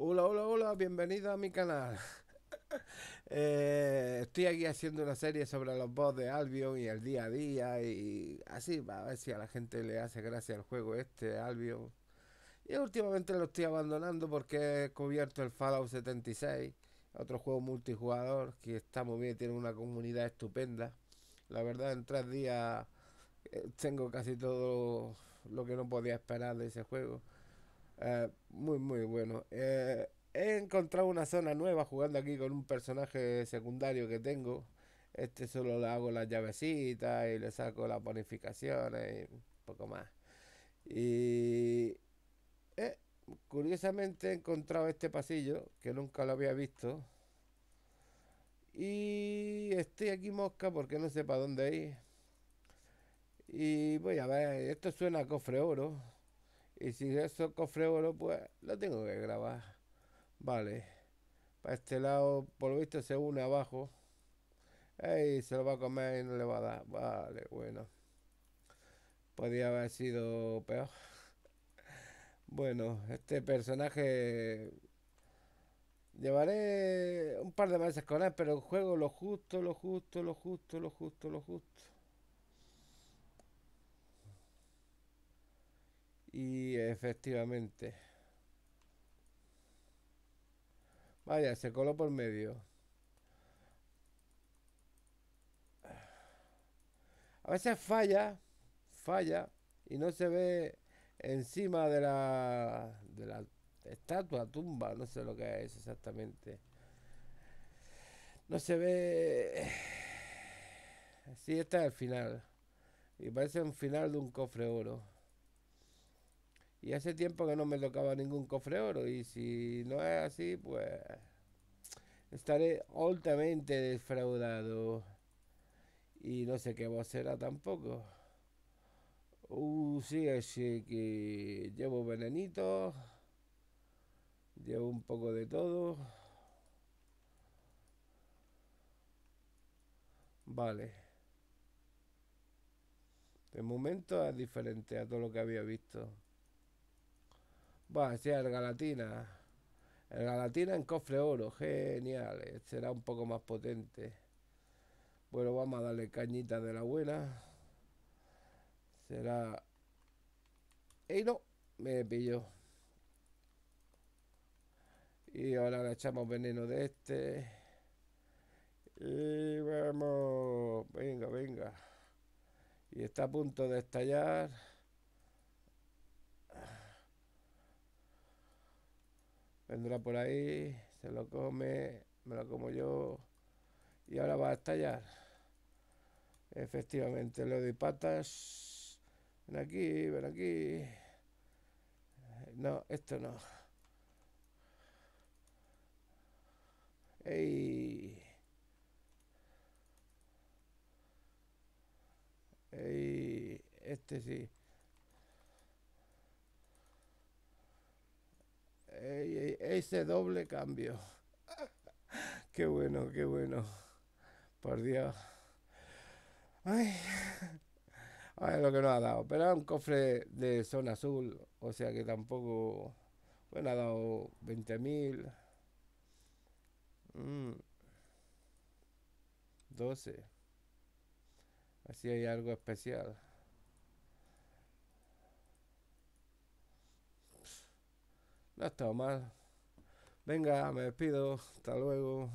Hola, hola, hola, Bienvenido a mi canal. Eh, estoy aquí haciendo una serie sobre los bots de Albion y el día a día y así, a ver si a la gente le hace gracia el juego este, Albion. Y últimamente lo estoy abandonando porque he cubierto el Fallout 76, otro juego multijugador que está muy bien, tiene una comunidad estupenda. La verdad, en tres días eh, tengo casi todo lo que no podía esperar de ese juego. Eh, muy, muy bueno. Eh, he encontrado una zona nueva jugando aquí con un personaje secundario que tengo. Este solo le hago las llavecitas y le saco las bonificaciones y un poco más. Y eh, curiosamente he encontrado este pasillo que nunca lo había visto. Y estoy aquí mosca porque no sé para dónde ir. Y voy a ver, esto suena a cofre oro y si eso lo pues lo tengo que grabar. Vale. Para este lado, por lo visto, se une abajo. Ey, se lo va a comer y no le va a dar. Vale, bueno. Podría haber sido peor. Bueno, este personaje. Llevaré un par de meses con él, pero juego lo justo, lo justo, lo justo, lo justo, lo justo. Y efectivamente. Vaya, se coló por medio. A veces falla, falla, y no se ve encima de la, de la estatua, tumba, no sé lo que es exactamente. No se ve... Sí, está el final. Y parece un final de un cofre oro. Y hace tiempo que no me tocaba ningún cofre oro. Y si no es así, pues estaré altamente defraudado. Y no sé qué voz será tampoco. Uh, sí, es que llevo venenito. Llevo un poco de todo. Vale. De momento es diferente a todo lo que había visto. Va, decía el Galatina. El Galatina en cofre oro, genial. Eh, será un poco más potente. Bueno, vamos a darle cañita de la buena. Será. ¡Ey, no! Me pilló. Y ahora le echamos veneno de este. Y vamos. Venga, venga. Y está a punto de estallar. vendrá por ahí, se lo come, me lo como yo y ahora va a estallar. Efectivamente, le doy patas. Ven aquí, ven aquí. No, esto no. ¡Ey! ¡Ey! Este sí. ese doble cambio. qué bueno, qué bueno. Por Dios. Ay. lo que nos ha dado. Pero era un cofre de zona azul, o sea que tampoco. Bueno, ha dado 20.000. 12. Mm. Así hay algo especial. No ha estado mal. Venga, me despido. Hasta luego.